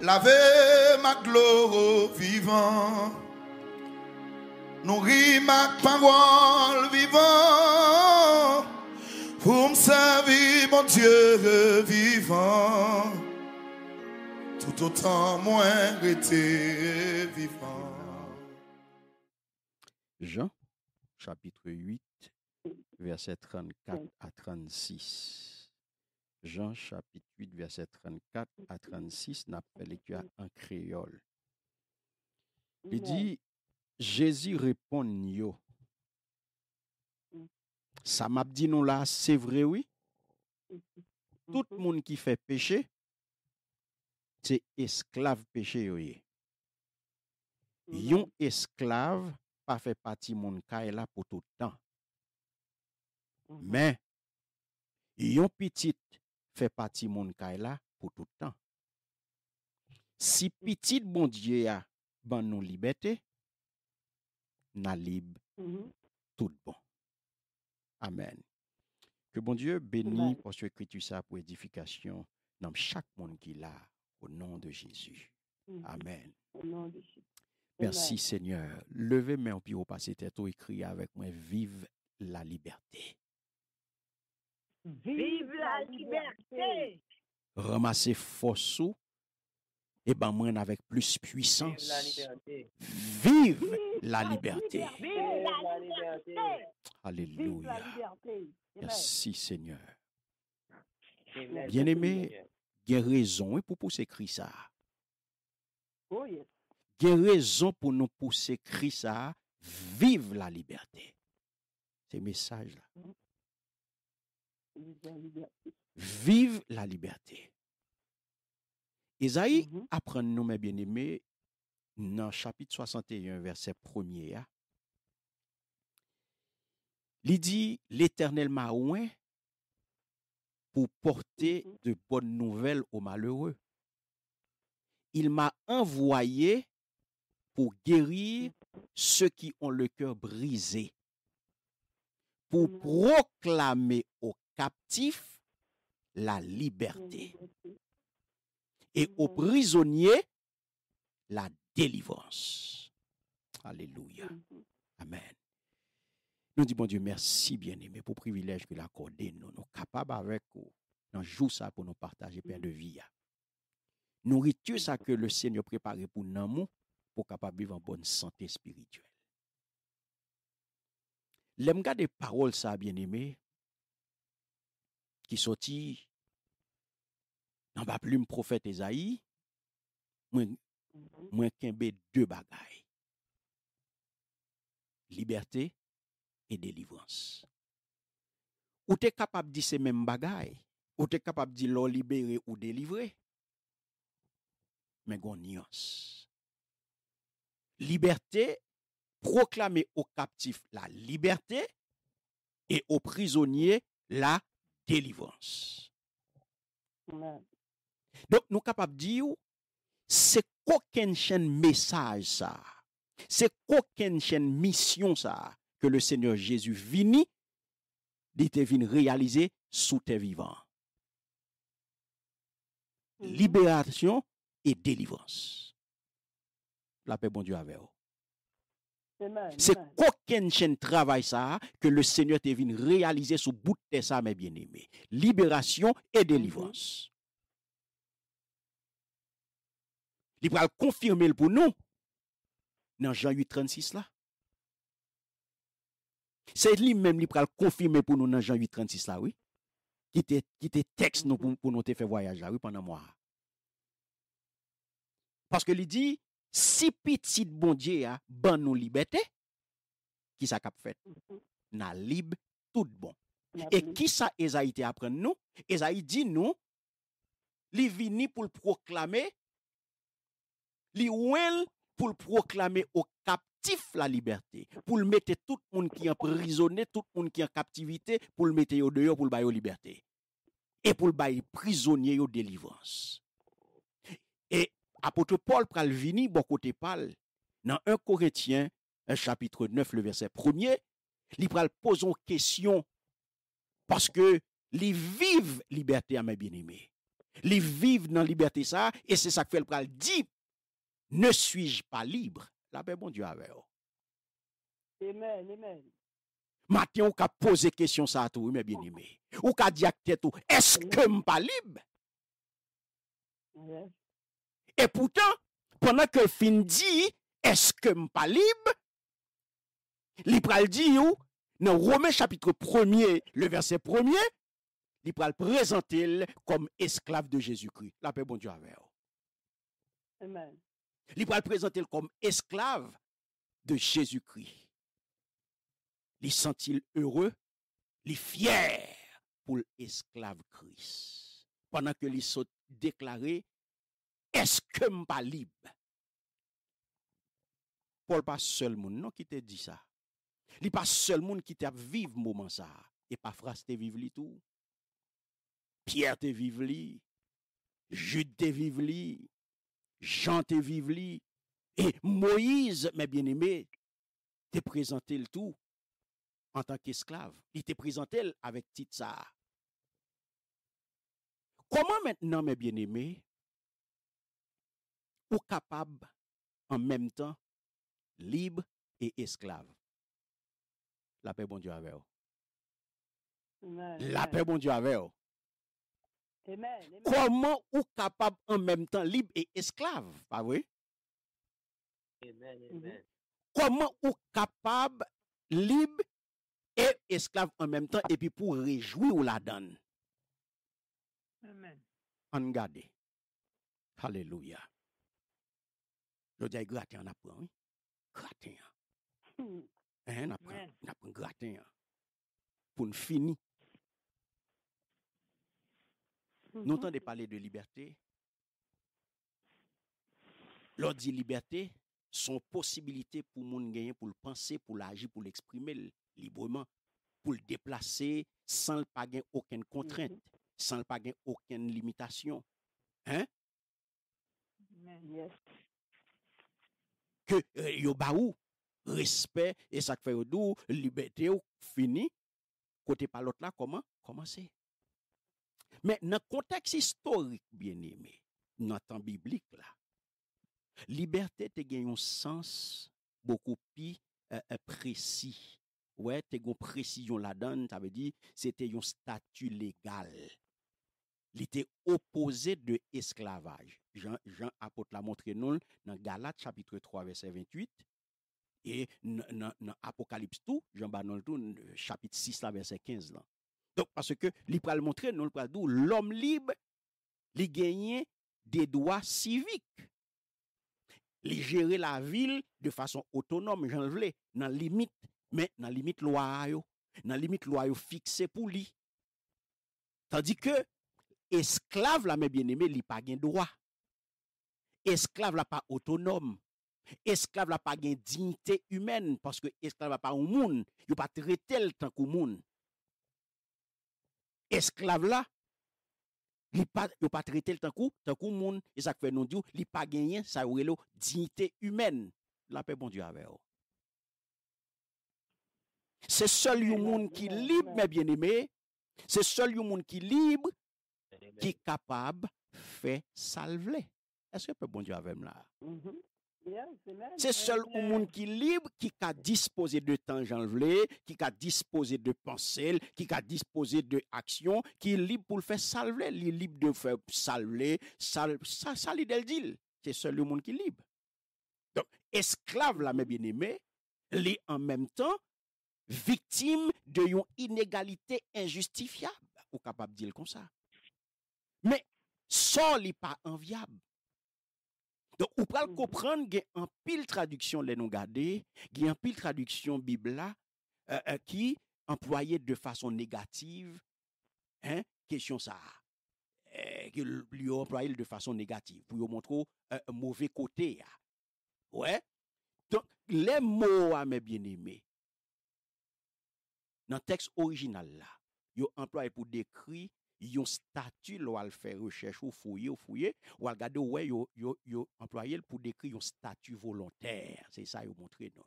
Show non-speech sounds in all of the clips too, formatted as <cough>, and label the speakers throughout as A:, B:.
A: laver ma gloire vivant. nourrir ma parole vivant. Pour me servir, mon Dieu vivant. Tout autant moins été vivant. Jean, chapitre 8, verset 34 à 36. Jean chapitre 8, verset 34 à 36, n'a pas un un créole. Il dit, Jésus répond, mm. Ça m'a dit non là, c'est vrai, oui. Mm-hmm. Tout le mm-hmm. monde qui fait péché, c'est esclave péché, oui. Yon esclave pas fait partie mon cas là pour tout le temps. Mm-hmm. Mais, yon petit fait partie mon là pour tout le temps. Si mmh. petit bon Dieu a ban nous liberté, na libre mmh tout bon. Amen. Que bon Dieu bénisse pour ce que tu ça pour édification dans chaque monde qui a, au nom de Jésus. Mmh Amen. Merci Seigneur. Levez mes pied, au passé tête écrit avec moi vive la liberté. Vive la liberté! ramasser sous et ben moi avec plus puissance. Vive la liberté! Vive la liberté! Alléluia! Merci Seigneur. Bien-aimé, guérison et pour pousser Christ guérison oh, pour nous pousser raison pour nous vive la liberté. Ces messages là. Mm. Vive la liberté. Esaïe mm-hmm. apprend nous, mes bien-aimés, dans chapitre 61, verset 1er. Hein. Il dit, l'éternel m'a oué pour porter mm-hmm. de bonnes nouvelles aux malheureux. Il m'a envoyé pour guérir mm-hmm. ceux qui ont le cœur brisé, pour proclamer Captif, la liberté et aux prisonniers la délivrance. Alléluia. Mhm. Amen. Nous disons, bon Dieu, merci bien-aimé pour le privilège que l'accordé. Nous sommes capables avec vous. Nous ça pour nous partager Père de vie. Hein. Nourriture, ça que le Seigneur préparé pour nous, pour capable vivre en bonne santé spirituelle. L'aime des paroles, ça, bien-aimé, qui sortit dans la plume prophète Esaïe, moi, moi mhm. deux bagailles. Liberté et délivrance. Ou t'es capable de dire ces mêmes bagailles, ou t'es capable de dire libérer libéré ou délivrer? mais gon nuance. Liberté, proclamer aux captifs la liberté et aux prisonniers la délivrance. Donc, nous sommes capables de dire, c'est qu'aucun chaîne message ça, c'est qu'aucun chaîne mission ça, que le Seigneur Jésus vini, de te réaliser sous tes vivants. Mm-hmm. Libération et délivrance. La paix, bon Dieu, avec vous. C'est qu'aucune chaîne travaille ça que le Seigneur te venu réaliser sous bout de ça, mes bien-aimés. Libération et mhm. délivrance. Il va confirmer pour nous dans Jean 8, 36 là. C'est lui-même qui va confirmer pour nous dans Jean 8, 36 là, oui. Qui te, qui texte nous mhm. pour, nous te faire voyage là, oui, pendant moi. Parce que lui dit, Sipit sit bondye ya ban nou libetè, ki sa kap fet nan lib tout bon. E ki sa ezayite apren nou, ezayite di nou, li vini pou l proklame, li wèl pou l proklame ou kaptif la libertè, pou l mette tout moun ki an prizonè, tout moun ki an kaptivite pou l mette yo deyo pou l bayo libertè. E pou l bayi prizonye yo delivans. apote Paul pral vini bon kote pal nan un koretyen, en chapitre 9, le verset 1, li pral poson kesyon paske li vive liberté a mè binimè. Li vive nan liberté sa, e se sak fèl pral di, ne suis-je pa libre? La bè bon diwa vè yo. Oh. Emen, emen. Matyon ka pose kesyon sa a tou, mè binimè. Ou ka diak tètou, eske m pa libre? Mè. Et pourtant, pendant que fin dit, est-ce que je pas libre? L'Ipral dit ou, dans Romains chapitre 1er, le verset 1er, le présenter comme esclave de Jésus-Christ. La paix bon Dieu avec vous. Amen. le présente comme esclave de Jésus-Christ. Les sent-il heureux, les fiers pour l'esclave Christ. Pendant que les sont déclarés est-ce que je pas libre? Paul pas seul monde non qui te dit ça. Il pas seul monde qui t'a vivre moment ça et pas phrase te tout. Pierre te vive li, Jude te vive li, Jean te vive et Moïse mes bien-aimés te présenté le tout en tant qu'esclave. Il te présenté avec titre ça. Comment maintenant mes bien-aimés ou capable en même temps libre et esclave. La paix bon Dieu avec vous. La paix bon Dieu avec vous. Comment ou capable en même temps libre et esclave, pas vrai? Mm-hmm. Comment ou capable libre et esclave en même temps et puis pour réjouir ou la donne? Amen. En Alléluia. Je dis, gratin, on apprend, oui. Gratin. Hein, on apprend, gratin. Pour nous finir. Nous entendons mm-hmm. parler de liberté. L'autre dit liberté, son possibilité pour moun gagner, pour le penser, pour l'agir, pour l'exprimer librement, pour le déplacer sans le pas aucune contrainte, sans le pas mm-hmm. aucune limitation. Hein? Yes que euh, yo respect et ça fait liberté ou fini côté par l'autre là comment commencer mais dans contexte historique bien aimé dans temps biblique là liberté te gagne un sens beaucoup plus euh, euh, précis ouais te une précision la donne ça veut dire c'était un statut légal li te opose de esklavaj. Jean Apotla montre non nan Galat chapitre 3 verset 28 e nan Apokalips tou, Jean Banon tou chapitre 6 la verset 15 la. Don, parce que li pral montre non pral tou, l'homme libre, li genye de doa civik. Li gere la ville de fason autonome, Jean le vle, nan limite, men nan limite loa yo, nan limite loa yo fikse pou li. Tadi ke, Esklave la mè bienemè li pa gen doa. Esklave la pa autonome. Esklave la pa gen dignite humen. Paske esklave la pa ou moun. Yo pa tre tel tankou moun. Esklave la. Yo pa tre tel tankou moun. E sakwe non diyo li pa genyen sa ou relo dignite humen. La pe bon diyo ave yo. Se sol yon moun ki li mè bienemè. Se sol yon moun ki li mè. qui est capable de faire salver. Est-ce que le bon Dieu avec là? Mm-hmm. C'est seul au monde qui libre qui a disposé de temps qui a disposé de pensée, qui a disposé de action, qui est libre pour le faire salver, il est libre de faire salver, sal, ça, ça, C'est seul le monde qui est libre. Donc, esclave la mes bien-aimés, il en même temps victime de une inégalité injustifiable, ou capable de dire comme ça. Son li pa enviab. Don, ou pral koprande gen an pil traduksyon le nou gade, gen an pil traduksyon bibla, ki employe de fason negatif, kèsyon sa, ki li yo employe de fason negatif, pou yo montro mouve kote ya. Ouè? Don, le mou ame bien ime, nan teks orijinal la, yo employe pou dekri, yon statut lo al faire recherche ou fouiller ou fouiller ou al regarder ouais yon yo employé pour décrire un statut volontaire c'est ça yon montrer non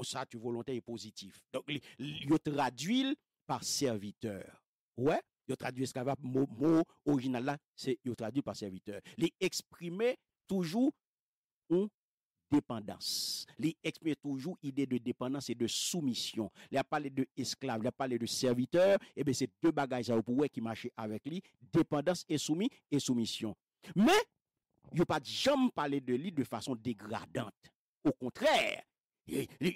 A: un statut volontaire est positif donc yon traduit par serviteur ouais yo traduit Ce mot, original là c'est traduit par serviteur exprimer toujours un dépendance. Il exprime toujours idée de dépendance et de soumission. Il a parlé de esclave, il a parlé de serviteur. Et eh bien, c'est deux bagages à qui marchent avec lui. Dépendance et soumis et soumission. Mais, il pas jamais parler de lui de façon dégradante. Au contraire, eh, il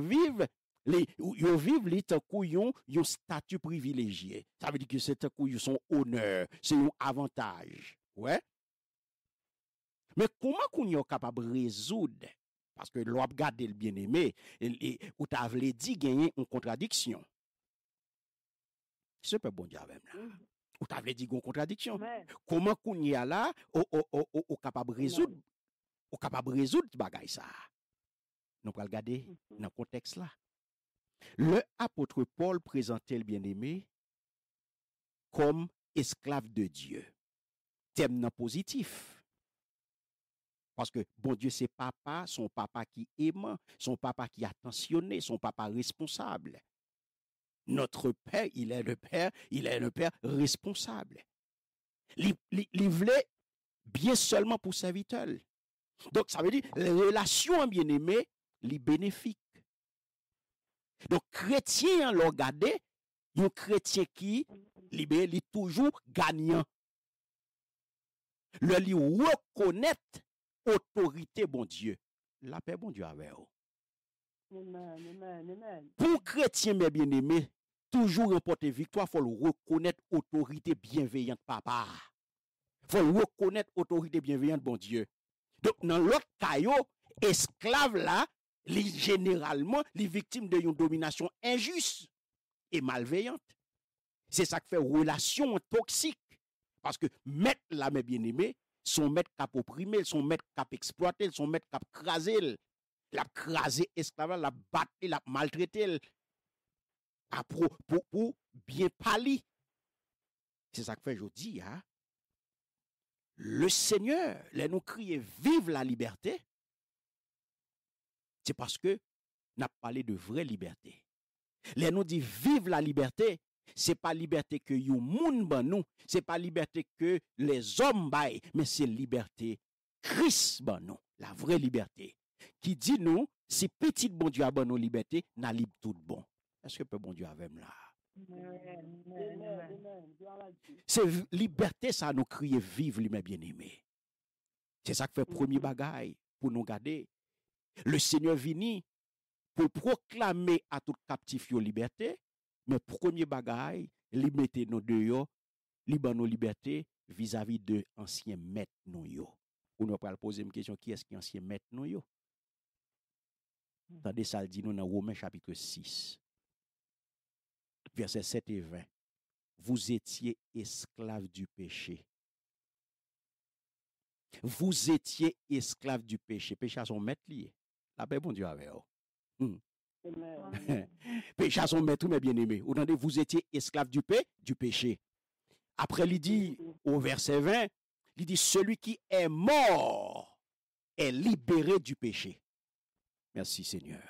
A: vivent les vivent les couillon statut privilégié ça veut dire que c'est un son honneur c'est un avantage ouais Mè kouman koun yon kapab rezoud? Paske lò ap gade l'byen eme, ou ta avle di genye yon kontradiksyon. Sepe bon di avèm la. Ou ta avle di genye yon kontradiksyon. Kouman koun yon la ou kapab rezoud? Ou kapab rezoud ti bagay sa? Non pral gade nan konteks la. Le apotre Paul prezante l'byen eme kom esklav de Diyo. Tem nan pozitif. Parce que bon Dieu, c'est papa, son papa qui aimant, son papa qui attentionné, son papa responsable. Notre père, il est le père, il est le père responsable. Il voulait bien seulement pour serviteur. Donc, ça veut dire, les relations hein, bien-aimées, les bénéfiques. Donc, chrétien, hein, l'ont regardé, un chrétien qui, il est toujours gagnant. Le lui reconnaître autorité, bon Dieu. La paix, bon Dieu, avec vous. Pour chrétien, mes bien-aimés, toujours remporter victoire, faut reconnaître autorité bienveillante, papa. Faut reconnaître autorité bienveillante, bon Dieu. Donc, dans l'autre caillot, esclave là, généralement, les victimes de une domination injuste et malveillante. C'est ça qui fait relation toxique. Parce que mettre là, mes bien-aimés, son maître cap opprimé, son maître cap exploité, son maître cap crasé, l'a crasé esclavage, l'a battu, l'a maltraité, ah, pour, pour, bien pâli. C'est ça que fait je dis, hein? Le Seigneur, les nous crier vive la liberté, c'est parce que n'a parlé de vraie liberté. Les nous dit vive la liberté, c'est pas liberté que you moun ban c'est pas liberté que les hommes baillent, mais c'est liberté Christ la vraie liberté. Qui dit nous, si petit bon Dieu a ban nous liberté, n'a libre tout bon. Est-ce que peu bon Dieu la là? C'est liberté ça nous crie vive lui bien aimé C'est ça qui fait premier bagaille pour nous garder. Le Seigneur vini pour proclamer à tout captif yo liberté mais premier bagaille, li nos nous dehors, li ban nos libertés vis-à-vis de anciens maîtres nous yo. Pour nous pas poser une question qui est-ce qui l'ancien maître nous yo hmm. Tandis ça dit nous dans Romain chapitre 6 verset 7 et 20. Vous étiez esclaves du péché. Vous étiez esclaves du péché. Péché à son maître lié. La paix bon Dieu avec hmm. Péché son maître, mes bien-aimés. vous étiez esclave du, paix, du péché. Après, il dit au verset 20, il dit, celui qui est mort est libéré du péché. Merci Seigneur.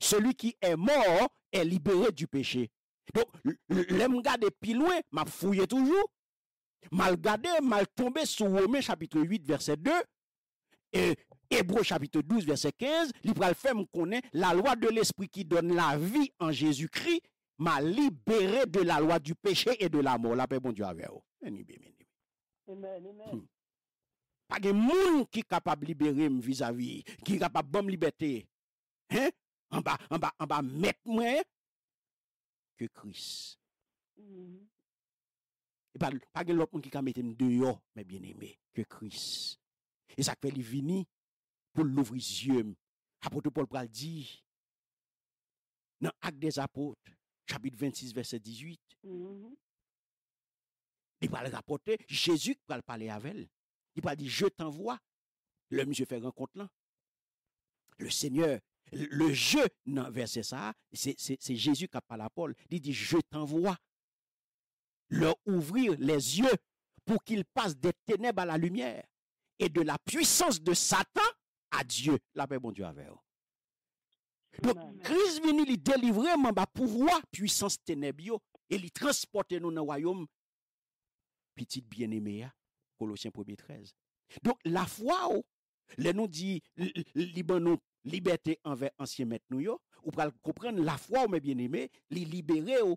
A: Celui qui est mort est libéré du péché. Donc, l'aime garder plus loin, m'a fouillé toujours, mal gardé, mal tombé sous Romain, chapitre 8, verset 2. Et Ebro chapite 12 verse 15, li pral fè m konen la loa de l'espri ki don la vi an jesu kri ma libere de la loa du peche e de la mor. La pe bon diwa veyo. Meni meni meni. Meni meni meni. Hmm. Pagè moun ki kapab libere m vizavi, ki kapab bom libetè, an ba met mwen, kwe kris. Pagè lop moun ki kapab meten m deyo, meni meni meni, kwe kris. pour l'ouvrir les yeux. Apôtre Paul pral dit, dans l'Acte des Apôtres, chapitre 26, verset 18, mm-hmm. il va le rapporter, Jésus va le parler avec elle. Il va dire, je t'envoie. Le monsieur fait rencontre là. Le Seigneur, le je, dans verset ça, c'est Jésus qui parle à Paul. Il dit, je t'envoie. Leur ouvrir les yeux pour qu'ils passent des ténèbres à la lumière et de la puissance de Satan Dieu, la paix bon Dieu avec vous. Donc, Christ venu lui délivrer mon bah, pouvoir, puissance ténèbre, et lui transporter nous dans le royaume. Petite bien-aimée, Colossiens 1er 13. Donc, la foi, oh, les nous dit, Libanon, ben liberté envers ancien maître nous, ou pour comprendre la foi, oh, mes bien-aimés, les libérer oh,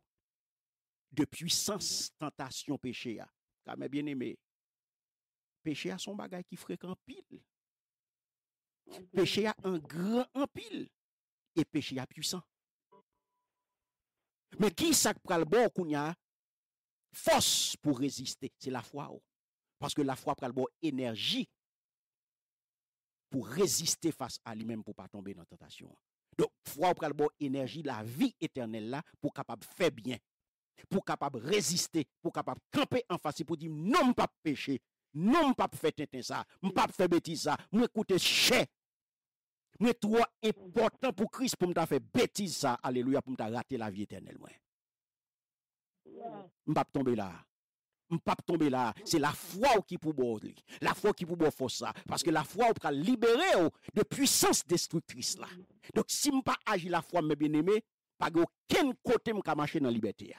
A: de puissance tentation péché. Car mes bien-aimés, péché a son bagage qui fréquent pile. Péché a un grand empile et péché a puissant. Mais qui ça le bon qu'on a force pour résister, c'est la foi. Oh. Parce que la foi le bon énergie pour résister face à lui-même pour pas tomber dans la tentation. Donc foi le bon énergie, la vie éternelle là pour capable faire bien, pour capable résister, pour capable camper en face pour dire non pas péché, non pas faire tenter ça, pas faire bêtise ça, écouter chè mais trop important pour Christ pour me faire bêtise ça. Alléluia pour me rater la vie éternelle ne vais pas tomber là. Je pas tomber là. C'est la foi qui pour La foi qui pour faire ça parce que la foi peut libérer de puissance destructrice là. Donc si je pas agir la foi mes bien-aimés, pas aucun côté me marcher dans la liberté.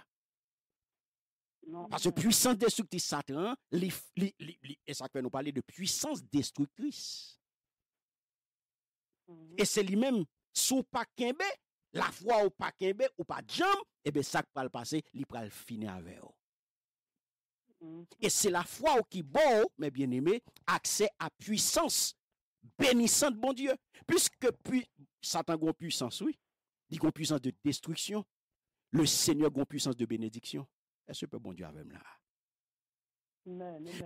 A: Parce que puissance destructrice Satan, et ça fait nous parler de puissance destructrice. Et c'est lui-même, sous pas kembe, la foi ou pas kembe, ou pas jam, et eh bien ça va le passer, il va le finir avec vous. Mm-hmm. Et c'est la foi qui bon, mes bien aimé, accès à puissance bénissante, bon Dieu. Puisque Satan a puissance, oui. Il a puissance de destruction. Le Seigneur a puissance de bénédiction. Est-ce que bon Dieu avec là?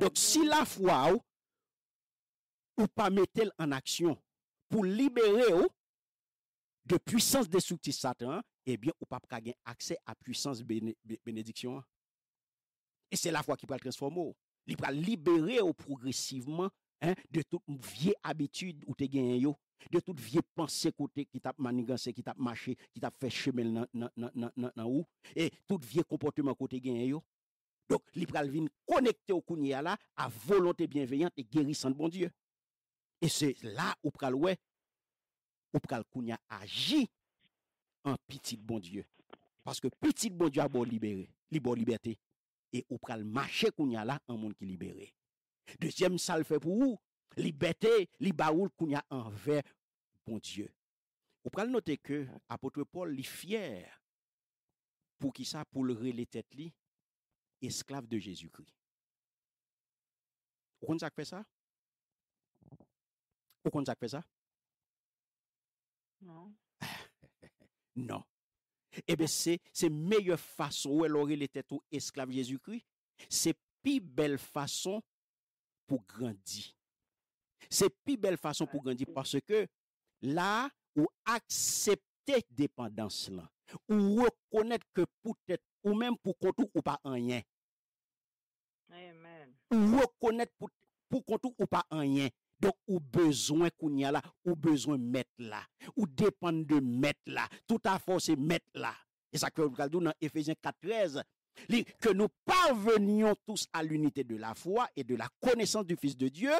A: Donc, si la foi ou, ou pas en action, pour libérer de de puissance petit Satan, eh bien, ou pas accès à puissance bénédiction. Et c'est la foi qui peut le transformer. Il peut libérer progressivement hein, de toute vieille habitude ou te gagné de toute vieille pensée côté qui t'a manigancé, qui t'a marché, qui t'a fait chemin dans dans et tout vieux comportement côté gagné yo. Donc, il peut venir connecter au la à volonté bienveillante et guérissante bon Dieu. Et c'est là où Praloué, où pral agit en petit bon Dieu. Parce que petit bon Dieu a bon libéré, libre liberté. Et où pral marcher kounya là en monde qui libéré. Deuxième ça fait pour vous, liberté, libaoul kounya envers bon Dieu. Vous pral noter que apôtre Paul est fier pour qui ça pour le les têtes li esclave de Jésus-Christ. Vous ça fait ça Ou kon takpe sa? Non. <laughs> Non. Ebe se, se meyye fason ou el ori le tet ou esklav Jezu kri, se pi bel fason pou grandi. Se pi bel fason pou grandi parce ke la ou aksepte depandans lan, ou rekonet ke pou tet ou men pou kontou ou pa anyen. Amen. Ou rekonet pou kontou ou pa anyen. Donc, ou besoin qu'on y a là, ou besoin mettre là, ou dépendre de mettre là, tout à force mettre là. Et ça que nous dans Ephésiens 4.13, que nous parvenions tous à l'unité de la foi et de la connaissance du Fils de Dieu,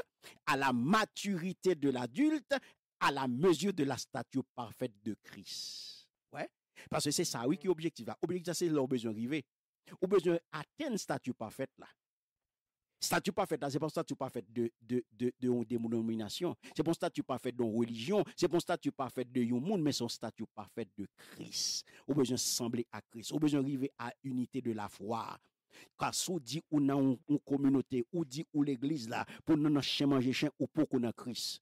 A: à la maturité de l'adulte, à la mesure de la statue parfaite de Christ. Ouais. Parce que c'est ça, oui, qui est objectif là. Objectif, c'est leur besoin arriver. Ou besoin d'atteindre statue parfaite là. Statut pas c'est pas un statut pas de, de, de, de, C'est pas un statut pas de religion. C'est pas un statut pas fait de monde, mais c'est un statut parfait de Christ. Au besoin sembler à Christ. au besoin arriver à unité de la foi. Quand si dit ou une communauté, ou dit ou l'église là, pour nous chemin, manger chien, ou pour qu'on a Christ.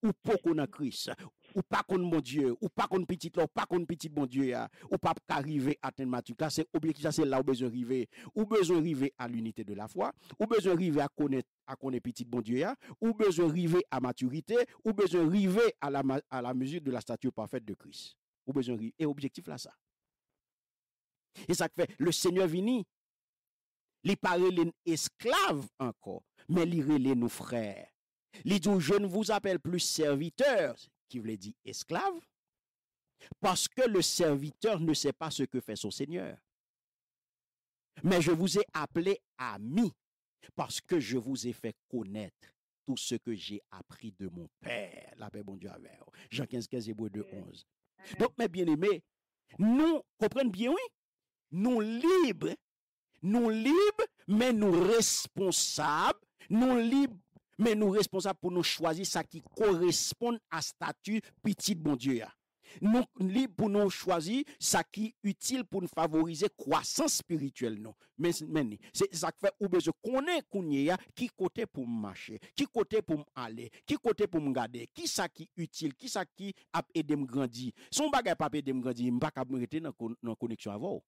A: Ou pour qu'on a Christ ou pas contre mon Dieu, ou pas contre petit ou pas contre petit bon Dieu, ou pas arriver à atteindre maturité. C'est objectif, c'est là où besoin arriver. Ou besoin arriver à l'unité de la foi, ou besoin arriver à connaître à petit bon Dieu, ou besoin arriver à maturité, ou besoin arriver à la, à la mesure de la statue parfaite de Christ. Ou besoin arriver. Et objectif là, ça. Et ça fait, le Seigneur vini, il paraît les esclaves encore, mais il les nos frères. Il dit, je ne vous appelle plus serviteurs, qui voulait dire esclave, parce que le serviteur ne sait pas ce que fait son Seigneur. Mais je vous ai appelé ami, parce que je vous ai fait connaître tout ce que j'ai appris de mon Père. La paix, bon Dieu, avec Jean 15, 15 et 2, 11. Donc, mes bien-aimés, nous, comprenons bien, oui, nous libres, nous libres, mais nous responsables, nous libres Men nou responsable pou nou chwazi sa ki koresponde a statu pitit bon die ya. Nou li pou nou chwazi sa ki util pou nou favorize kwa, sans spirituel non. Men ni. Se sak fe ou bezo konen konye ya, ki kote pou m mache, ki kote pou m ale, ki kote pou m gade, ki sa ki util, ki sa ki ap edem grandi. Son bagay pape edem grandi, m bak ap m rete nan koneksyon avou.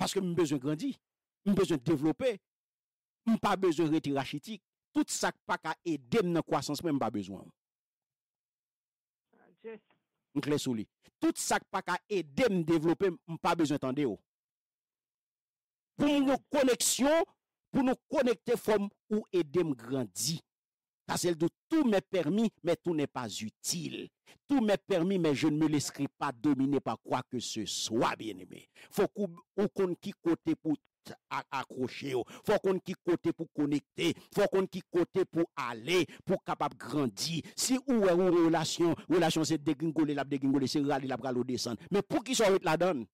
A: Paske m bezo grandi, m bezo developpe, m pa bezo rete rachitik. Tout sak pa ka edem nan kwasans mwen mba bezwen. Tout sak pa ka edem devlope mwen mba bezwen tande yo. Pou nou koneksyon, pou nou konekte fwem ou edem grandi. Tase l do tout mwen permi, men tout nè pas util. Tout mwen permi, men je nme leskri pa domine pa kwa ke se swa, bien eme. Fwak ou kon ki kote pou tout. akroche yo, fò kon ki kote pou konekte, fò kon ki kote pou ale, pou kapap grandi se ou e ou relasyon relasyon se deglingole, se rale la pralo desen, me pou ki sò ou te la don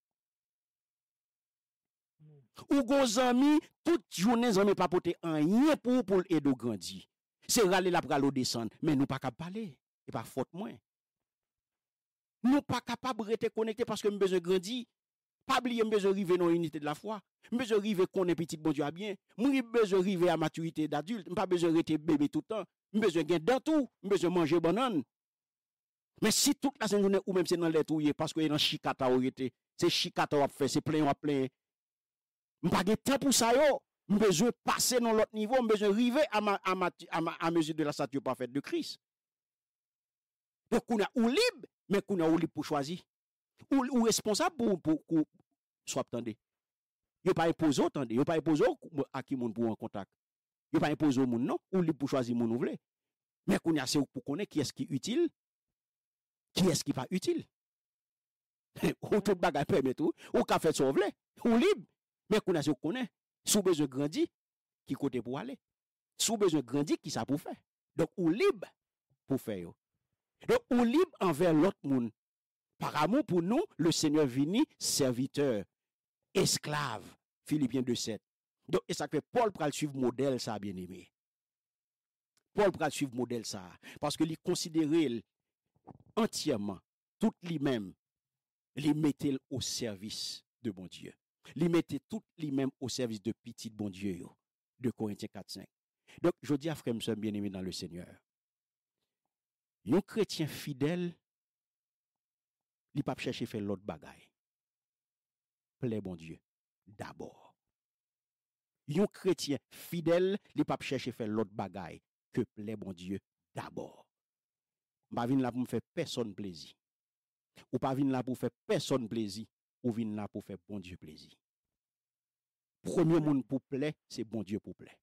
A: ou go zami, tout jounen zami pa pote an, yon pou pou edo grandi, se rale la pralo desen, men nou pa kap pale e pa fot mwen nou pa kapap rete konekte paske mbeze grandi Pabliye mbezo rive nan unitè de la fwa. Mbezo rive konè petit bon diwa bien. Mbezo rive a maturite d'adult. Mbezo rete bebe toutan. Mbezo gen dantou. Mbezo manje banan. Men si tout la sèm jounè ou menmè se nan letrou ye. Paske yè nan chikata ou rete. Se chikata wap fè. Se plè yon wap plè. Mbezo rive a maturite d'adult. Mbezo pase nan lot nivou. Mbezo rive a maturite d'adult. A meze de la sèm jounè ou menmè se nan letrou ye. Mbezo rive a maturite d'adult. Ou responsable pou sou ap tende? Yo pa yon pouzo tende? Yo pa yon pouzo akimoun pou an kontak? Yo pa yon pouzo moun nou? Ou li pou chwazi moun ou vle? Mwen koun yase ou pou kone, ki eski util? Ki eski pa util? <laughs> Ou tout bagay pe metou? Ou ka fèd sou ou vle? Ou li? Mwen koun yase ou kone, soube zyo grandi ki kote pou ale? Soube zyo grandi ki sa pou fè? Donk ou li pou fè yo? Donk ou li pou fè yo? Ou li pou fè yo? Ou li pou fè yo? Ou li pou fè yo? Ou li pou fè yo? Ou li pou fè yo? Par amour pour nous, le Seigneur vini serviteur, esclave. Philippiens 2.7. Donc, et ça fait Paul pour le suivre modèle, ça, bien aimé. Paul pour le suivre modèle, ça. Parce que lui considérait entièrement, tout lui-même, les mettait au service de bon Dieu. Les mettait tout lui-même au service de petit bon Dieu, de Corinthiens 4.5. Donc, je dis à frères bien aimé dans le Seigneur, nos chrétiens fidèles papes cherchent chercher faire l'autre bagaille. Plaît bon Dieu d'abord. Yon chrétien fidèle, li cherchent cherche faire l'autre bagaille que plaît bon Dieu d'abord. M'pa vinn la pour faire personne plaisir. Ou pas vinn la pour faire personne plaisir, ou vinn là pour faire bon Dieu plaisir. Premier monde pour plaît, c'est bon Dieu pour plaît.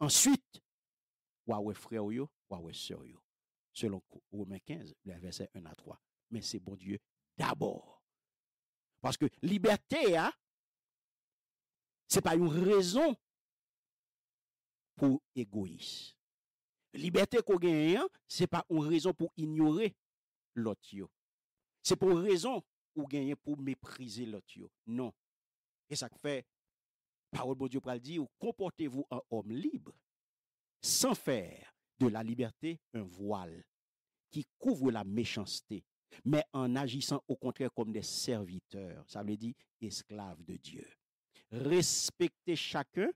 A: Ensuite, wawe frère yo, wawe sœur yo. Selon Romain 15, verset 1 à 3 mais c'est bon Dieu d'abord. Parce que liberté, hein, ce n'est pas une raison pour égoïsme. Liberté qu'on gagne, hein, ce n'est pas une raison pour ignorer l'autre. C'est pour raison ou gagner pour mépriser l'autre. Non. Et ça fait, parole de Dieu pour dire, comportez-vous un homme libre, sans faire de la liberté un voile qui couvre la méchanceté mais en agissant au contraire comme des serviteurs, ça veut dire esclaves de Dieu. Respectez chacun,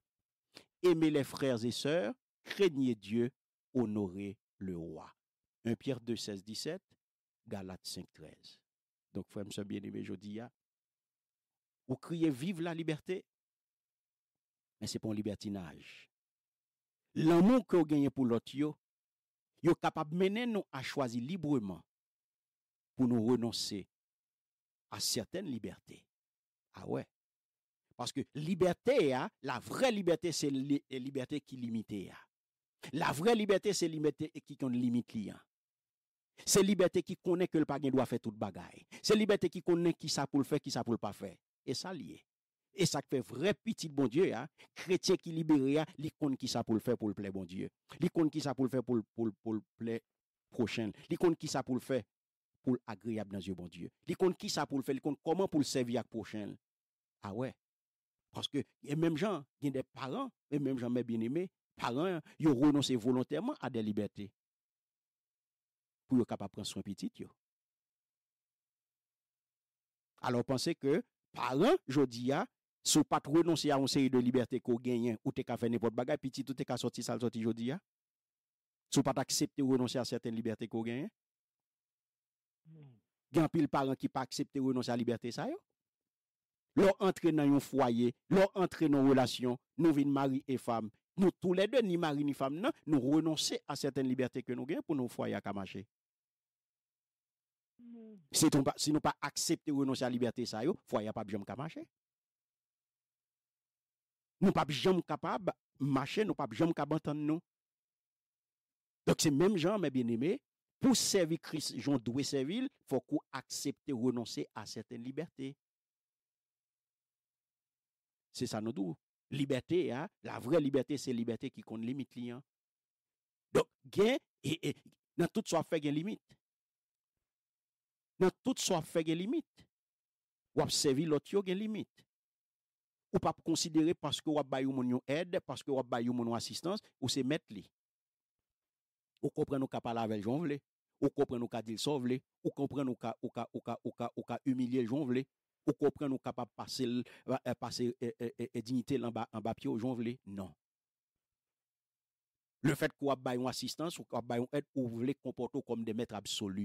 A: aimez les frères et sœurs, craignez Dieu, honorez le roi. 1 Pierre 2, 16, 17, Galates 5, 13. Donc, frère, me bien-aimé, je dis, vous criez vive la liberté, mais c'est pas un libertinage. L'amour que vous gagnez pour l'autre, vous êtes capable de mener nous à choisir librement pour nous renoncer à certaines libertés. Ah ouais. Parce que liberté, hein, la vraie liberté, c'est la liberté qui limite. Hein. La vraie liberté, c'est la liberté qui limite client. C'est liberté qui connaît que le pagien doit faire toute bagaille. C'est la liberté qui connaît qui ça pour le faire, qui ça pour le pas faire. Et ça lié. Et ça fait vrai petit bon Dieu, hein? chrétien qui libéré, hein, l'icône qui ça pour le faire pour le plaire bon Dieu. L'icône qui ça pour le faire pour le, pour, plaire prochain. L'icône qui ça pour le faire pour agréable dans le bon Dieu. Il compte qui ça pour le faire, il compte comment pour le servir à prochain. Ah ouais. Parce que même gens, il y a des parents, et même gens bien-aimés, parents, ils renoncent volontairement à des libertés pour capable prendre soin petit Alors pensez que parents jodi a sou pas renoncé à une série de libertés qu'on gagne ou t'es qu'à faire n'importe bagaille, petit tout t'es qu'à sortir le sortir jodi a. Sou pas accepter renoncer à certaines libertés qu'on gagne gen pile parent qui pas accepté renoncer à la liberté ça yo dans un foyer leur entre dans relation nous vin mari et femme nous tous les deux ni mari ni femme nous renoncer à certaines libertés que nous avons pour nos foyers à si nous pas si nous pas accepter renoncer à la liberté ça yo foyer pas de marcher nous pas capables de marcher nous pas de capable entendre nous donc c'est même gens mes bien-aimés Pou sevi kris, joun dwe sevil, fok ou aksepte renonse a seten liberté. Se sa nou dou. Liberté, la vre liberté, se liberté ki kon limit li. Don gen, nan tout so ap fe gen limit. Nan tout so ap fe gen limit. Wap sevi lot yo gen limit. Ou pa pou konsidere paske wap bayou moun yon ed, paske wap bayou moun yon asistans, ou se met li. Ou kompre nou ka pa lavel joun vle, ou kompre nou ka dil so vle, ou kompre nou ka ou ka ou ka ou ka ou ka ou ka umilye joun vle, ou kompre nou ka pa pase e eh, eh, eh, dignite an ba pyo joun vle, nan. Le fet kwa bayon asistans ou kwa bayon et ou vle komporto kom de metre absolu.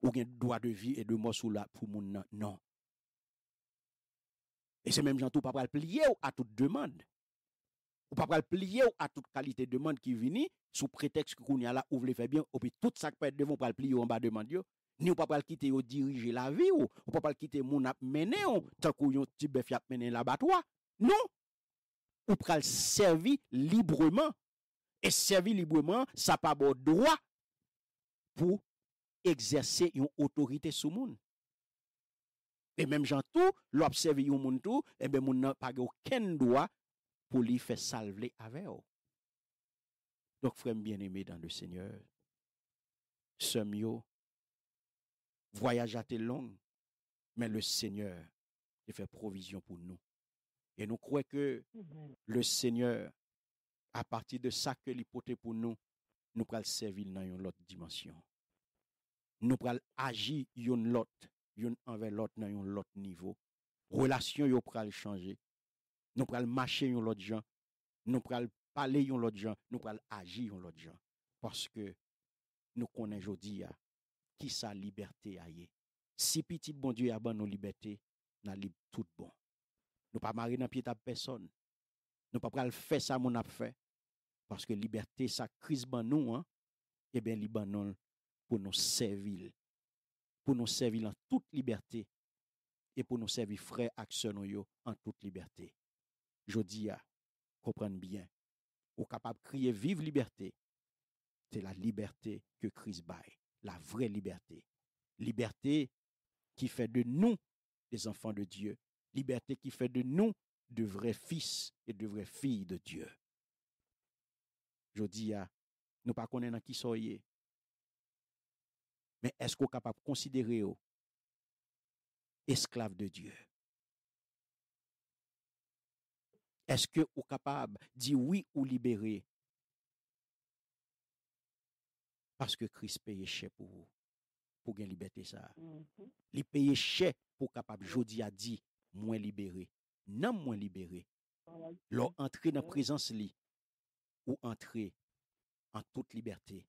A: Ou gen doa de vi e de mò sou la pou moun nan. Nan. E se menm jantou pa pral pliye ou atout deman. Ou pa pral pliye ou a tout kalite deman ki vini, sou preteks kou koun yala ou vle febyan, ou pi tout sak pa et devon pral pliye ou an ba deman diyo. Ni ou pa pral kite yo dirije la vi ou, ou pa pral kite moun ap mene ou, tankou yon tip bef yap mene la batwa. Nou, ou pral servi libreman. E servi libreman, sa pa bo doa pou egzerse yon otorite sou moun. E menm jan tou, lop servi yon moun tou, ebe moun nan page ou ken doa pour lui faire salver avec eux. Donc, frère bien aimé dans le Seigneur, sommes voyage a été long, mais le Seigneur a fait provision pour nous. Et nous croyons que le Seigneur, à partir de ça que l'hypothèse pour nous, nous le servir dans une autre dimension. Nous pourrons agir une l'autre, une envers l'autre dans un autre niveau. Relation yo pral changer. Nou bon pral mache yon lot jan, nou pral pale yon lot jan, nou pral aji yon lot jan. Porske nou konen jodi ya ki sa liberte a ye. Si pitit bon diyo yaban nou liberte, nan li tout bon. Nou pa mare nan piet ap peson, nou pa pral fe sa moun ap fe. Porske liberte sa kriz ban nou an, e ben eh li ban nou pou nou sevil. Pou nou sevil an tout liberte, e pou nou sevil fre ak se nou yo an tout liberte. Jodia, comprenez bien, ou capable de crier vive liberté. C'est la liberté que Christ bâille, la vraie liberté. Liberté qui fait de nous des enfants de Dieu, liberté qui fait de nous de vrais fils et de vraies filles de Dieu. Jodia, nous pas connaissons qui soyez. Mais est-ce qu'on est capable de considérer oh, esclave de Dieu? Est-ce que vous capable de dire oui ou libérer? Parce que Christ paye cher pour vous, pour gagner liberté ça. Mm-hmm. Il paye cher pour capable, jodi a dit, moins libéré. Non moins libéré. Ah L'entrée dans la présence li, ou entrer en toute liberté.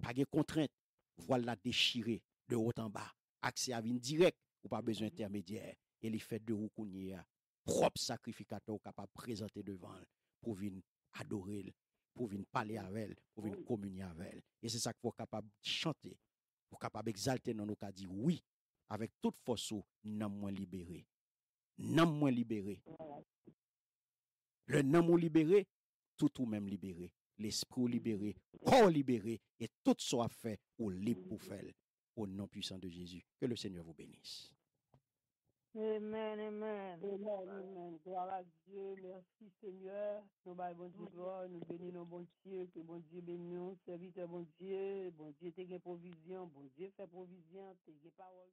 A: Pas de contrainte. Voilà déchiré de haut en bas. Accès à une direct ou pas besoin d'intermédiaire. Mm-hmm. Et les fait de vous propre sacrificateur capable de présenter devant pour venir adorer, pour venir parler avec elle, pour venir oh. communier avec elle. Et c'est ça qu'il faut capable de chanter, pour capable d'exalter dans nos cas, dire oui, avec toute force, nous moins libéré. Nous moins libéré. Le nom libéré, tout ou même libéré. L'esprit libéré, corps libéré, et tout soit fait au libre pour Au nom puissant de Jésus, que le Seigneur vous bénisse. Amen, amen. Amen, amen. Grav adieu, merci Seigneur. Nou ba evantou gra, nou beni nou bon dieu, te bon dieu ben nou, servite bon dieu, bon dieu teke provizyon, bon dieu teke provizyon, teke parol.